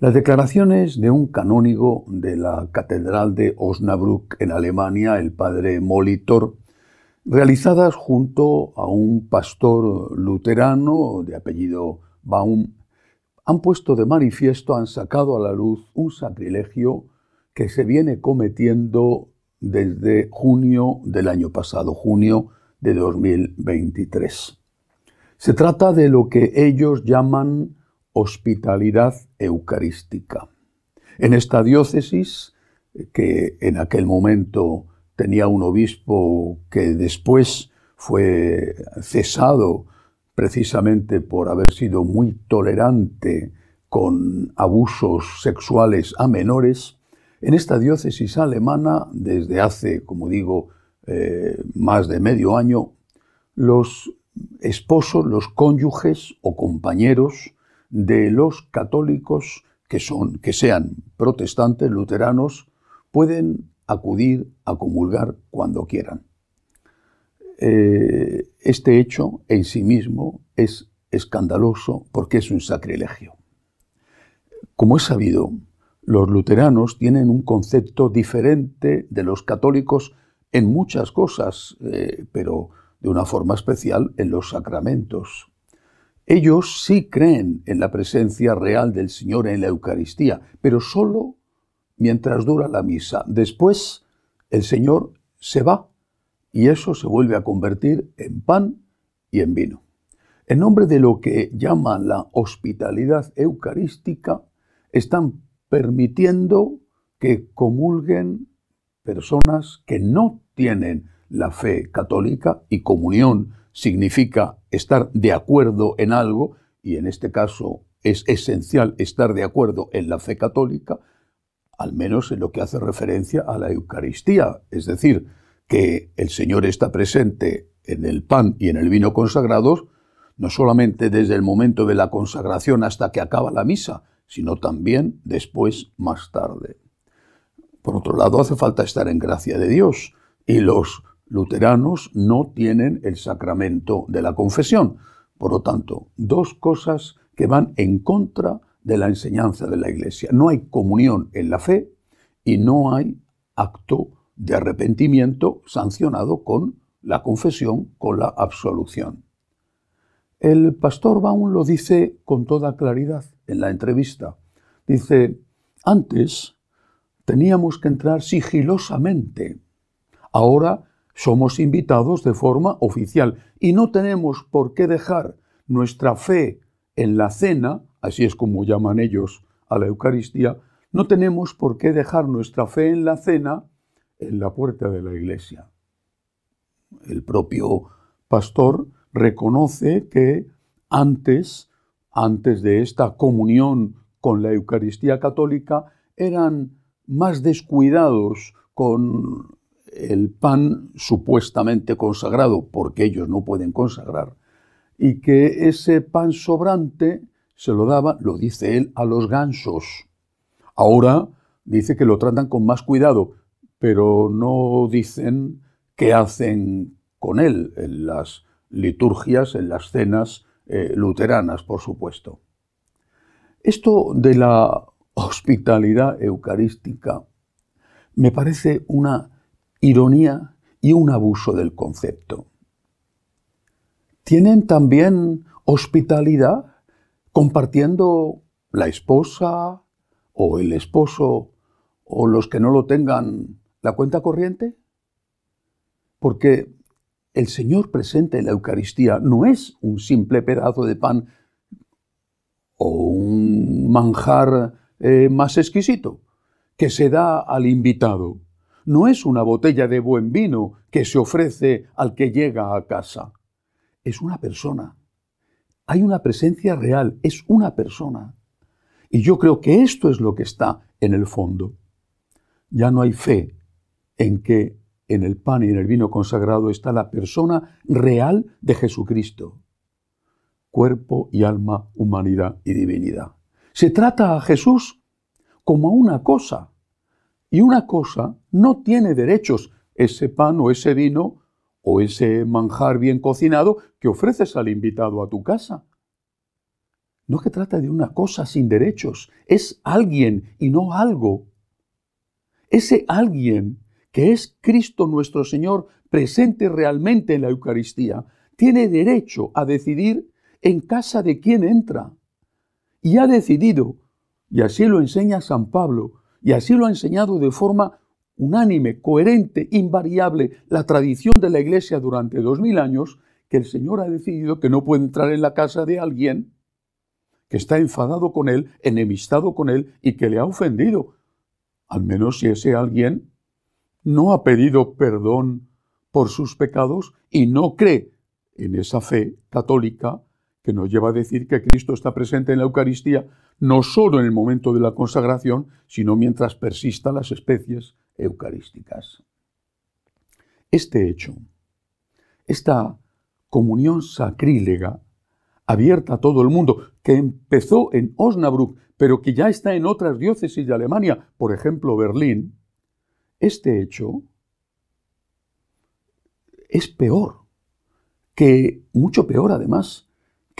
Las declaraciones de un canónigo de la Catedral de Osnabrück en Alemania, el padre Molitor, realizadas junto a un pastor luterano de apellido Baum, han puesto de manifiesto, han sacado a la luz un sacrilegio que se viene cometiendo desde junio del año pasado, junio de 2023. Se trata de lo que ellos llaman hospitalidad eucarística. En esta diócesis, que en aquel momento tenía un obispo que después fue cesado precisamente por haber sido muy tolerante con abusos sexuales a menores, en esta diócesis alemana, desde hace, como digo, eh, más de medio año, los esposos, los cónyuges o compañeros de los católicos que, son, que sean protestantes, luteranos, pueden acudir a comulgar cuando quieran. Eh, este hecho en sí mismo es escandaloso porque es un sacrilegio. Como es sabido, los luteranos tienen un concepto diferente de los católicos en muchas cosas, eh, pero de una forma especial en los sacramentos. Ellos sí creen en la presencia real del Señor en la Eucaristía, pero solo mientras dura la misa. Después el Señor se va y eso se vuelve a convertir en pan y en vino. En nombre de lo que llaman la hospitalidad eucarística, están permitiendo que comulguen personas que no tienen la fe católica y comunión significa estar de acuerdo en algo, y en este caso es esencial estar de acuerdo en la fe católica, al menos en lo que hace referencia a la Eucaristía, es decir, que el Señor está presente en el pan y en el vino consagrados, no solamente desde el momento de la consagración hasta que acaba la misa, sino también después, más tarde. Por otro lado, hace falta estar en gracia de Dios, y los luteranos no tienen el sacramento de la confesión. Por lo tanto, dos cosas que van en contra de la enseñanza de la Iglesia. No hay comunión en la fe y no hay acto de arrepentimiento sancionado con la confesión, con la absolución. El pastor Baum lo dice con toda claridad en la entrevista. Dice, antes teníamos que entrar sigilosamente. Ahora somos invitados de forma oficial y no tenemos por qué dejar nuestra fe en la cena, así es como llaman ellos a la Eucaristía, no tenemos por qué dejar nuestra fe en la cena en la puerta de la iglesia. El propio pastor reconoce que antes, antes de esta comunión con la Eucaristía católica, eran más descuidados con el pan supuestamente consagrado, porque ellos no pueden consagrar, y que ese pan sobrante se lo daba, lo dice él, a los gansos. Ahora dice que lo tratan con más cuidado, pero no dicen qué hacen con él en las liturgias, en las cenas eh, luteranas, por supuesto. Esto de la hospitalidad eucarística me parece una ironía y un abuso del concepto. Tienen también hospitalidad compartiendo la esposa o el esposo o los que no lo tengan la cuenta corriente? Porque el Señor presente en la Eucaristía no es un simple pedazo de pan o un manjar eh, más exquisito que se da al invitado no es una botella de buen vino que se ofrece al que llega a casa. Es una persona. Hay una presencia real, es una persona. Y yo creo que esto es lo que está en el fondo. Ya no hay fe en que en el pan y en el vino consagrado está la persona real de Jesucristo. Cuerpo y alma, humanidad y divinidad. Se trata a Jesús como a una cosa, y una cosa no tiene derechos, ese pan o ese vino o ese manjar bien cocinado que ofreces al invitado a tu casa. No que trata de una cosa sin derechos, es alguien y no algo. Ese alguien que es Cristo nuestro Señor presente realmente en la Eucaristía, tiene derecho a decidir en casa de quién entra. Y ha decidido, y así lo enseña San Pablo, y así lo ha enseñado de forma unánime, coherente, invariable, la tradición de la Iglesia durante dos mil años, que el Señor ha decidido que no puede entrar en la casa de alguien que está enfadado con él, enemistado con él y que le ha ofendido, al menos si ese alguien no ha pedido perdón por sus pecados y no cree en esa fe católica que nos lleva a decir que Cristo está presente en la Eucaristía no solo en el momento de la consagración, sino mientras persistan las especies eucarísticas. Este hecho, esta comunión sacrílega abierta a todo el mundo, que empezó en Osnabrück, pero que ya está en otras diócesis de Alemania, por ejemplo Berlín, este hecho es peor, que mucho peor además,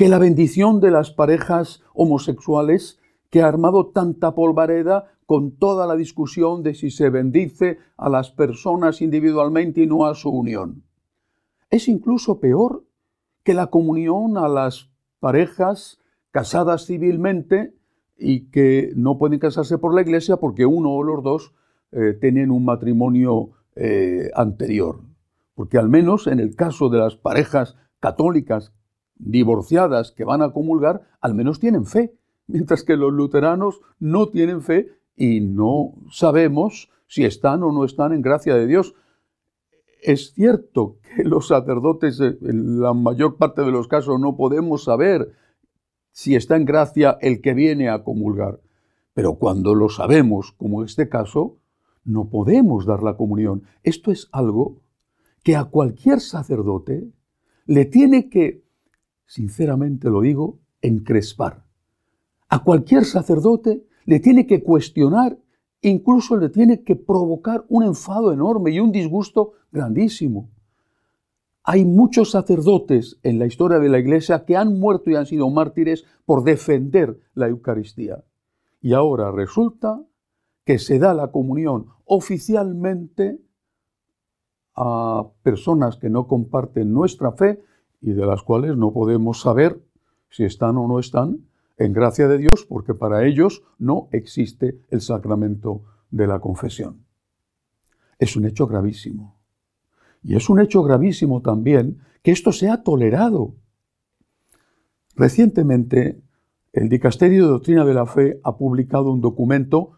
que la bendición de las parejas homosexuales que ha armado tanta polvareda con toda la discusión de si se bendice a las personas individualmente y no a su unión. Es incluso peor que la comunión a las parejas casadas civilmente y que no pueden casarse por la iglesia porque uno o los dos eh, tienen un matrimonio eh, anterior. Porque al menos en el caso de las parejas católicas divorciadas que van a comulgar al menos tienen fe, mientras que los luteranos no tienen fe y no sabemos si están o no están en gracia de Dios. Es cierto que los sacerdotes, eh, en la mayor parte de los casos, no podemos saber si está en gracia el que viene a comulgar. Pero cuando lo sabemos, como en este caso, no podemos dar la comunión. Esto es algo que a cualquier sacerdote le tiene que sinceramente lo digo, encrespar. A cualquier sacerdote le tiene que cuestionar, incluso le tiene que provocar un enfado enorme y un disgusto grandísimo. Hay muchos sacerdotes en la historia de la Iglesia que han muerto y han sido mártires por defender la Eucaristía. Y ahora resulta que se da la comunión oficialmente a personas que no comparten nuestra fe y de las cuales no podemos saber si están o no están en gracia de Dios, porque para ellos no existe el sacramento de la confesión. Es un hecho gravísimo. Y es un hecho gravísimo también que esto sea tolerado. Recientemente, el Dicasterio de Doctrina de la Fe ha publicado un documento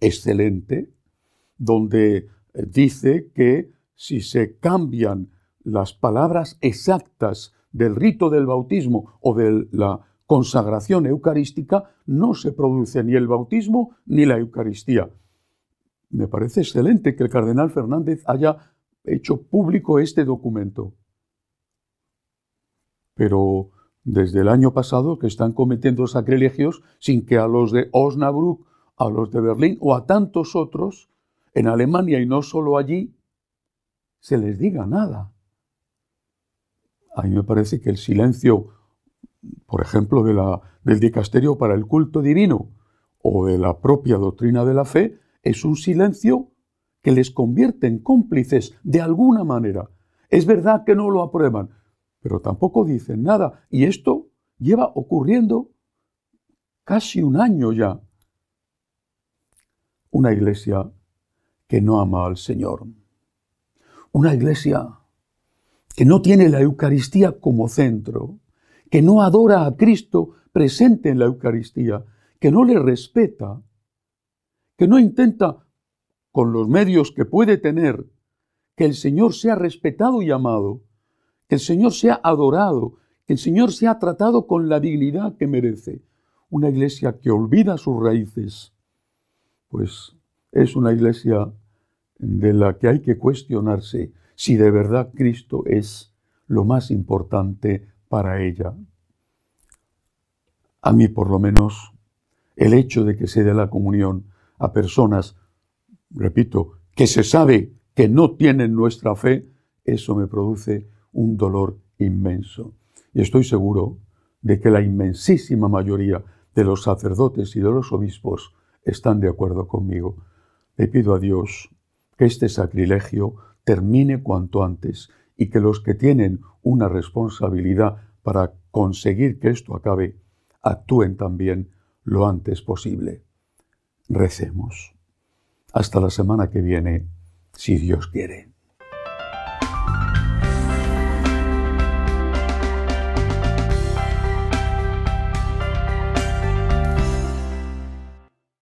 excelente donde dice que si se cambian las palabras exactas del rito del bautismo o de la consagración eucarística, no se produce ni el bautismo ni la Eucaristía. Me parece excelente que el cardenal Fernández haya hecho público este documento. Pero desde el año pasado que están cometiendo sacrilegios sin que a los de Osnabrück, a los de Berlín o a tantos otros en Alemania y no solo allí se les diga nada a mí me parece que el silencio, por ejemplo, de del dicasterio para el culto divino o de la propia doctrina de la fe, es un silencio que les convierte en cómplices de alguna manera. Es verdad que no lo aprueban, pero tampoco dicen nada. Y esto lleva ocurriendo casi un año ya. Una iglesia que no ama al Señor. Una iglesia que no tiene la Eucaristía como centro, que no adora a Cristo presente en la Eucaristía, que no le respeta, que no intenta, con los medios que puede tener, que el Señor sea respetado y amado, que el Señor sea adorado, que el Señor sea tratado con la dignidad que merece. Una iglesia que olvida sus raíces, pues es una iglesia de la que hay que cuestionarse si de verdad Cristo es lo más importante para ella. A mí por lo menos el hecho de que se dé la comunión a personas, repito, que se sabe que no tienen nuestra fe, eso me produce un dolor inmenso. Y estoy seguro de que la inmensísima mayoría de los sacerdotes y de los obispos están de acuerdo conmigo. Le pido a Dios que este sacrilegio termine cuanto antes y que los que tienen una responsabilidad para conseguir que esto acabe actúen también lo antes posible. Recemos. Hasta la semana que viene, si Dios quiere.